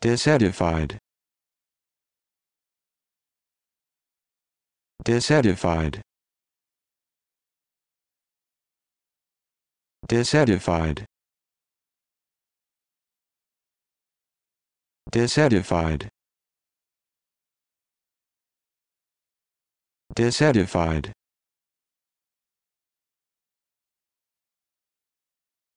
disedified disedified disedified disedified disedified